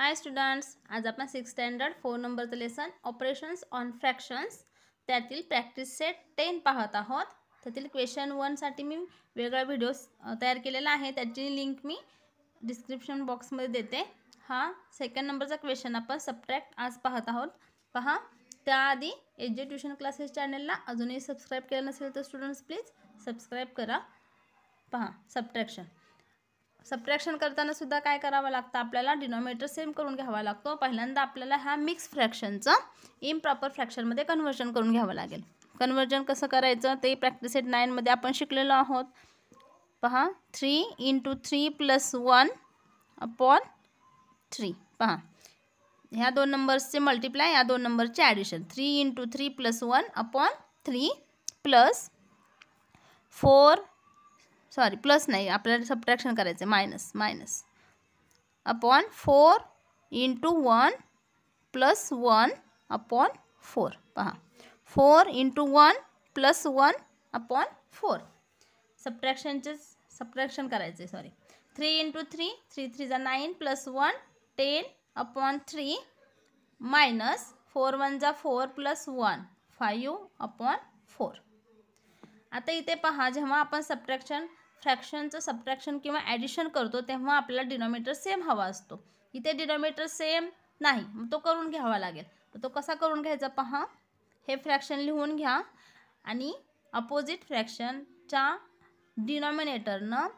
हाय students आज आपण six standard four नंबरचं लेसन ऑपरेशन्स ऑन फ्रॅक्शन्स त्यातील प्रॅक्टिस सेट टेन पाहत आहोत त्यातील क्वेश्चन वनसाठी मी वेगळा व्हिडिओ तयार केलेला आहे त्याची लिंक मी डिस्क्रिप्शन बॉक्समध्ये देते हा सेकंड नंबरचा क्वेश्चन आपण सबट्रॅक्ट आज पाहत आहोत पहा त्याआधी एच जे क्लासेस चॅनलला अजूनही सबस्क्राईब केलं नसेल तर स्टुडंट्स प्लीज सबस्क्राईब करा पहा सबट्रॅक्शन सबट्रॅक्शन करताना सुद्धा काय करावं लागतं आपल्याला डिनॉमिनेटर सेम करून घ्यावा लागतो पहिल्यांदा आपल्याला ह्या मिक्स फ्रॅक्शनचं इम्प्रॉपर फ्रॅक्शनमध्ये कन्व्हर्जन करून घ्यावं लागेल कन्वर्जन कसं करायचं ते प्रॅक्टिस एट नाईनमध्ये आपण शिकलेलो आहोत पहा three into three plus one upon three पहा ह्या दोन नंबर्सचे मल्टिप्लाय या दोन नंबरचे addition three into three plus one upon three plus four sorry plus नाही आपल्याला सबट्रॅक्शन करायचं आहे minus minus upon four into one plus one upon four पहा four into one plus one upon four सबट्रॅक्शनचेच subtraction करायचे sorry three into three three three जा nine plus one ten upon three minus four one जा four plus one five upon four आता इथे पहा जेव्हा आपण सबट्रॅक्शन फ्रॅक्शनचं सबट्रॅक्शन किंवा ॲडिशन करतो तेव्हा आपल्याला डिनॉमिनेटर सेम हवा असतो इथे डिनॉमिनेटर सेम नाही मग तो करून घ्यावा लागेल तर तो कसा करून घ्यायचा पहा हे फ्रॅक्शन लिहून घ्या आणि अपोजिट फ्रॅक्शनच्या डिनॉमिनेटरनं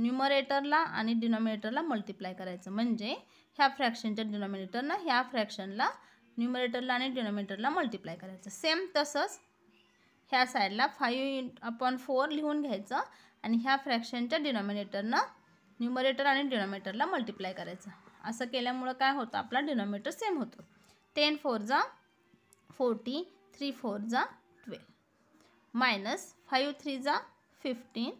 न्युमरेटरला आणि डिनॉमिनेटरला मल्टिप्लाय करायचं म्हणजे ह्या फ्रॅक्शनच्या डिनॉमिनेटरनं ह्या फ्रॅक्शनला न्युमरेटरला आणि डिनॉमिनेटरला मल्टिप्लाय करायचं सेम तसंच ह्या साईडला फाईव्ह अपॉन फोर लिहून घ्यायचं आणि ह्या फ्रॅक्शनच्या डिनॉमिनेटरनं न्युमरेटर आणि डिनॉमिनेटरला मल्टिप्लाय करायचं असं केल्यामुळं काय होतं आपला डिनॉमिनेटर सेम होतो टेन फोर जा फोर्टी थ्री फोर जा ट्वेल्व मायनस फाईव्ह थ्री जा फिफ्टीन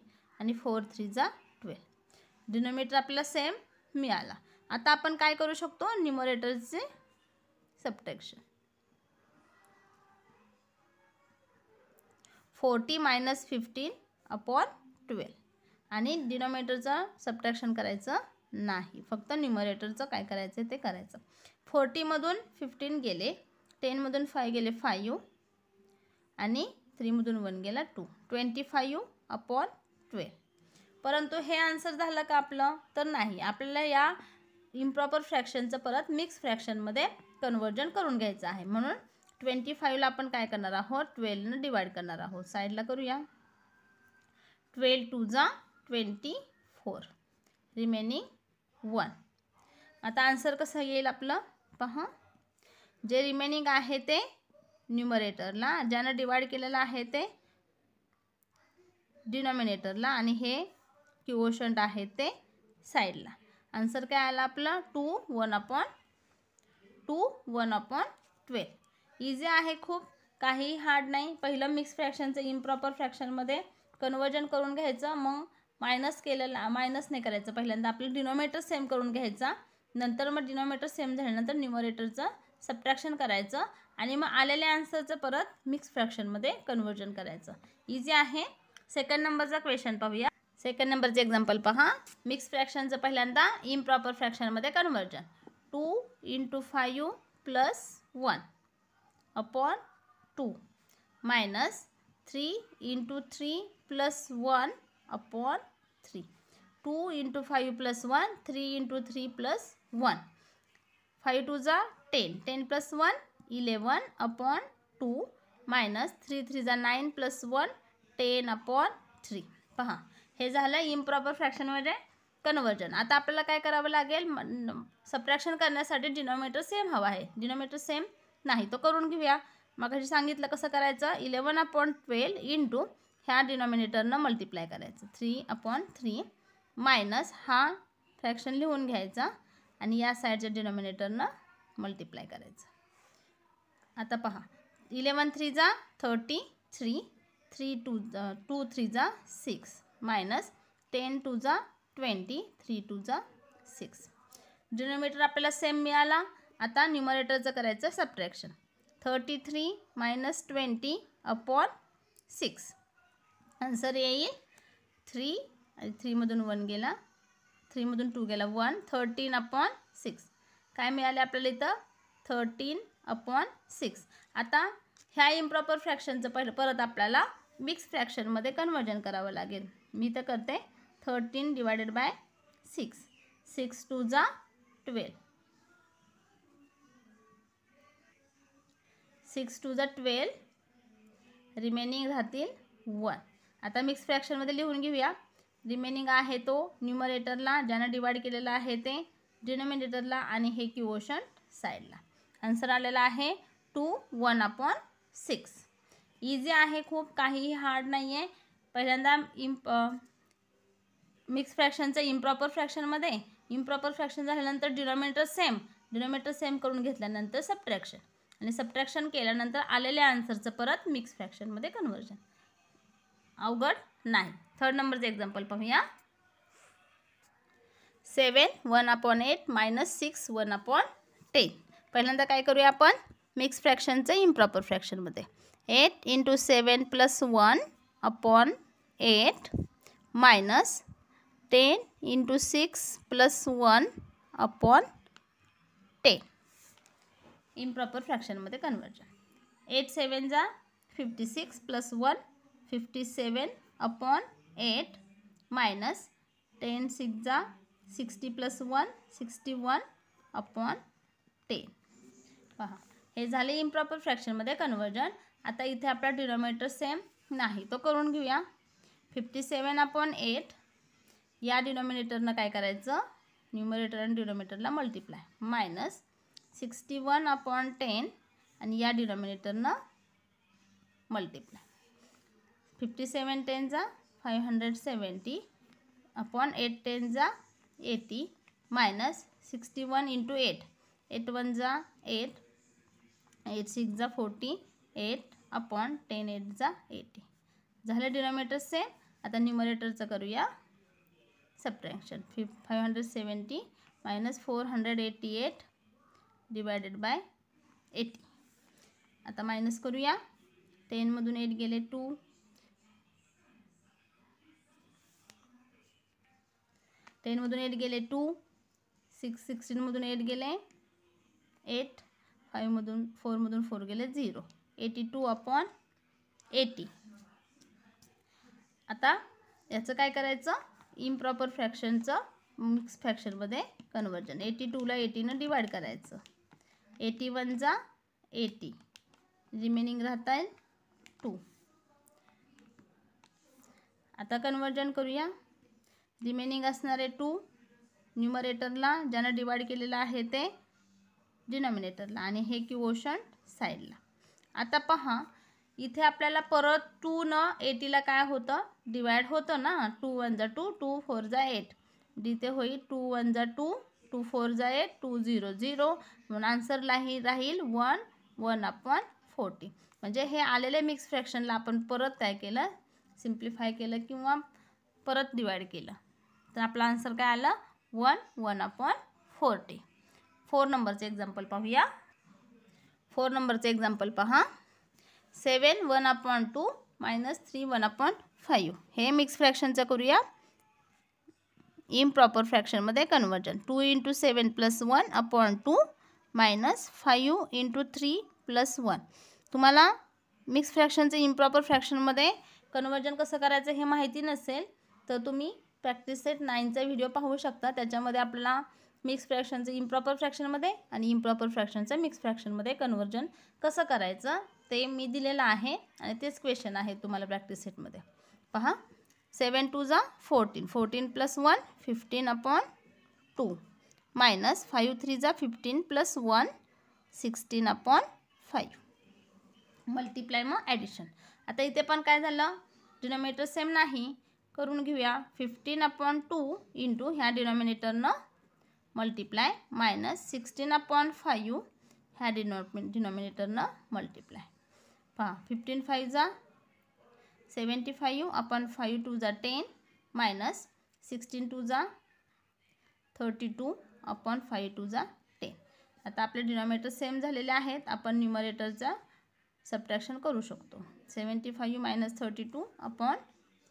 आणि फोर थ्री जा ट्वेल्व डिनॉमिनेटर आपल्याला सेम मिळाला आता आपण काय करू शकतो न्युमरेटरचे subtraction forty minus fifteen upon twelve आणि डिनॉमिनेटरचं सबट्रॅक्शन करायचं नाही फक्त न्युमरेटरचं काय करायचं ते करायचं फोर्टीमधून फिफ्टीन गेले टेनमधून फाय गेले फायू आणि थ्रीमधून वन गेला two twenty five upon twelve परंतु हे आन्सर झालं का आपलं तर नाही आपल्याला या इम्प्रॉपर फ्रॅक्शनचं परत मिक्स फ्रॅक्शनमध्ये कन्वर्जन करून घ्यायचं आहे म्हणून ट्वेंटी फाईव्हला आपण काय करणार आहोत ट्वेल्वनं डिवाइड करणार आहोत साईडला करूया ट्वेल्व टू जा ट्वेंटी फोर रिमेनिंग वन आता आन्सर कसं येईल आपलं पहा जे रिमेनिंग आहे ते न्युमरेटरला ज्यानं डिवाइड केलेलं आहे ते डिनॉमिनेटरला आणि हे क्युओशंट आहे ते साईडला आन्सर काय आला आपलं two one upon two one upon twelve easy आहे खूप काही हार्ड नाही पहिलं मिक्स फ्रॅक्शनचं इम्प्रॉपर फ्रॅक्शनमध्ये कन्वर्जन करून घ्यायचं मग मायनस केलेला मायनस नाही करायचं पहिल्यांदा आपलं डिनोमेटर सेम करून घ्यायचा नंतर मग डिनोमेटर सेम झाल्यानंतर न्युमरेटरचं सबट्रॅक्शन करायचं आणि मग आलेल्या आन्सरचं परत मिक्स फ्रॅक्शनमध्ये कन्वर्जन करायचं इझी आहे सेकंड नंबरचा क्वेश्चन पाहूया सेकंड नंबरचे एक्झाम्पल पहा मिक्स फ्रॅक्शनचं पहिल्यांदा इम्प्रॉपर फ्रॅक्शनमध्ये conversion two into five plus one upon two minus three into three plus one upon three two into five plus one three into three plus one five two जा ten ten plus one eleven upon two minus three three जा nine plus one ten upon three पहा हे झालं improper फ्रॅक्शनमध्ये conversion आता आपल्याला काय करावं लागेल सप्रॅक्शन करण्यासाठी डिनॉमिटर सेम हवा आहे डिनॉमिटर सेम नाही तो करून घेऊया मग अशी सांगितलं कसं करायचं इलेवन अपॉन ट्वेल्व टू ह्या डिनॉमिनेटरनं मल्टिप्लाय करायचं थ्री अपॉन थ्री मायनस हा फ्रॅक्शन लिहून घ्यायचा आणि या साईडच्या डिनॉमिनेटरनं मल्टिप्लाय करायचं आता पहा इलेवन थ्री जा thirty three three two two three जा सिक्स मायनस टेन टू जा ट्वेंटी थ्री टू जा सिक्स डिनॉमिनेटर आपल्याला सेम मिळाला आता न्युमरेटरचं करायचं subtraction thirty three minus twenty upon six answer येईल थ्री आणि थ्रीमधून वन गेला थ्रीमधून टू गेला वन थर्टीन अपॉन सिक्स काय मिळाले आपल्याला इथं थर्टीन अपॉन सिक्स आता ह्या इम्प्रॉपर फ्रॅक्शनचं पहिलं परत आपल्याला मिक्स फ्रॅक्शनमध्ये कन्वर्जन करावं लागेल मी तर करते thirteen divided by six six two जा twelve six two the twelve remaining राहतील वन आता मिक्स फ्रॅक्शनमध्ये लिहून घेऊया रिमेनिंग आहे तो न्युमरेटरला ज्यानं डिवाइड केलेला आहे ते डिनोमिनेटरला आणि हे क्युओशन साईडला आन्सर आलेला आहे two one upon six easy आहे खूप काहीही हार्ड नाही आहे पहिल्यांदा इम्प मिक्स फ्रॅक्शनचं इम्प्रॉपर फ्रॅक्शनमध्ये इम्प्रॉपर फ्रॅक्शन झाल्यानंतर डिनोमिनेटर सेम डिनॉमिनेटर सेम करून घेतल्यानंतर सबट्रॅक्शन आणि सबट्रॅक्शन केल्यानंतर आलेल्या आन्सरचं परत मिक्स फ्रॅक्शनमध्ये कन्वर्जन अवघड नाही थर्ड नंबरचं एक्झाम्पल पाहूया seven one upon eight minus six one upon ten पहिल्यांदा काय करूया आपण मिक्स फ्रॅक्शनचं इम्प्रॉपर फ्रॅक्शनमध्ये eight into seven plus one upon eight minus ten into six plus one upon improper फ्रॅक्शनमध्ये कन्वर्जन एट सेवन जा fifty six plus one fifty seven upon eight minus ten six जा sixty plus one sixty one upon ten पहा हे झाले improper फ्रॅक्शनमध्ये conversion आता इथे आपला डिनॉमिनेटर सेम नाही तो करून घेऊया फिफ्टी सेवन अपॉन एट या डिनॉमिनेटरनं काय करायचं न्युमरेटर आणि डिनॉमिनेटरला multiply minus sixty one upon ten आणि या डिनॉमिनेटरनं मल्टिप्लाय फिफ्टी सेवन टेन जा five hundred seventy upon eight ten टेनचा eighty minus sixty one into eight eight one जा एट एट सिक्स जा forty eight upon ten eight जा eighty झालं denominator same आता न्युमरेटरचं करूया सबट्रॅक्शन फिफ five hundred seventy minus four hundred eighty eight divided by eighty आता minus करूया टेनमधून एट गेले टू टेनमधून एट गेले टू सिक्स सिक्स्टीनमधून एट गेले एट फाईव्हमधून फोरमधून फोर गेले zero eighty two upon eighty आता याचं काय करायचं इम्प्रॉपर फ्रॅक्शनचं मिक्स फ्रॅक्शनमध्ये कन्वर्जन एटी टूला एटीनं डिवाईड करायचं एटी वन जा एटी रिमेनिंग राहता येईल टू आता कन्वर्जन करूया रिमेनिंग असणारे टू न्युमरेटरला ज्यानं डिवाइड केलेलं आहे ते डिनॉमिनेटरला आणि हे वोशन साईडला आता पहा इथे आपल्याला परत टू न एटीला काय होतं डिवाइड होतं ना टू वन जा टू टू फोर जा एट जिथे होईल टू वन जा टू टू फोर जाए टू झिरो झिरो म्हणून आन्सर राहील वन वन अपन फोर्टी म्हणजे हे आलेले मिक्स फ्रॅक्शनला आपण परत काय केलं सिम्प्लिफाय केलं किंवा परत डिवाइड केलं तर आपला आन्सर काय आलं one one upon forty four नंबरचे एक्झाम्पल पाहूया फोर नंबरचे एक्झाम्पल पहा seven one upon two minus three one upon five हे मिक्स फ्रॅक्शनचं करूया इम्प्रॉपर फ्रॅक्शनमध्ये conversion two into seven plus one upon two minus five into three plus one तुम्हाला mix फ्रॅक्शनचं इम्प्रॉपर फ्रॅक्शनमध्ये कन्वर्जन कसं करायचं हे माहिती नसेल तर तुम्ही प्रॅक्टिस सेट नाईनचा व्हिडिओ पाहू शकता त्याच्यामध्ये आपल्याला मिक्स फ्रॅक्शनचं इम्प्रॉपर फ्रॅक्शनमध्ये आणि इम्प्रॉपर फ्रॅक्शनचं मिक्स फ्रॅक्शनमध्ये कन्वर्जन कसं करायचं ते मी दिलेलं आहे आणि तेच क्वेश्चन आहे तुम्हाला प्रॅक्टिस सेटमध्ये पहा सेवन टू जा fourteen fourteen plus one fifteen upon two minus five three जा fifteen plus one sixteen upon five multiply मग ॲडिशन आता इथे पण काय झालं डिनॉमिनेटर सेम नाही करून घेऊया फिफ्टीन अपॉन टू इंटू ह्या डिनॉमिनेटरनं multiply minus sixteen upon five ह्या डिनॉ डिनॉमिनेटरनं मल्टीप्लाय पहा फिफ्टीन फाईव्ह जा सेवन्टी फाईव्ह आपण फाईव्ह टू जा टेन मायनस सिक्स्टीन टू जा thirty two upon five two जा टेन आता आपले डिनॉमिनेटर सेम झालेले आहेत आपण न्युमरेटरचा सबट्रॅक्शन करू शकतो seventy five minus thirty two upon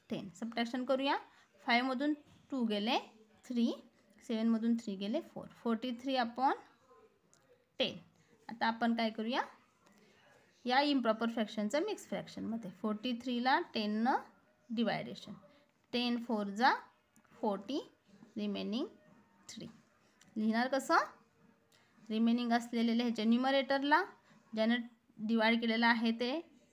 ten subtraction करूया फायमधून टू गेले थ्री सेवनमधून थ्री गेले four forty three upon ten आता आपण काय करूया या इम्प्रॉपर फ्रॅक्शनचं मिक्स फ्रॅक्शनमध्ये फोर्टी थ्रीला टेननं डिवायडेशन टेन फोर जा फोर्टी रिमेनिंग थ्री लिहिणार कसं रिमेनिंग असलेले ह्याच्या न्युमरेटरला ज्यानं डिवाइड केलेलं आहे ते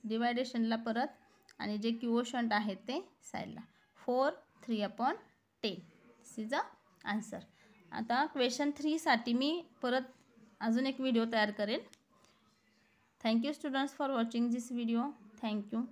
डिवायडेशनला परत आणि जे क्युओशंट आहे ते साईडला four three upon ten this is a answer आता क्वेश्चन थ्रीसाठी मी परत अजून एक व्हिडिओ तयार करेन thank you students for watching this video thank you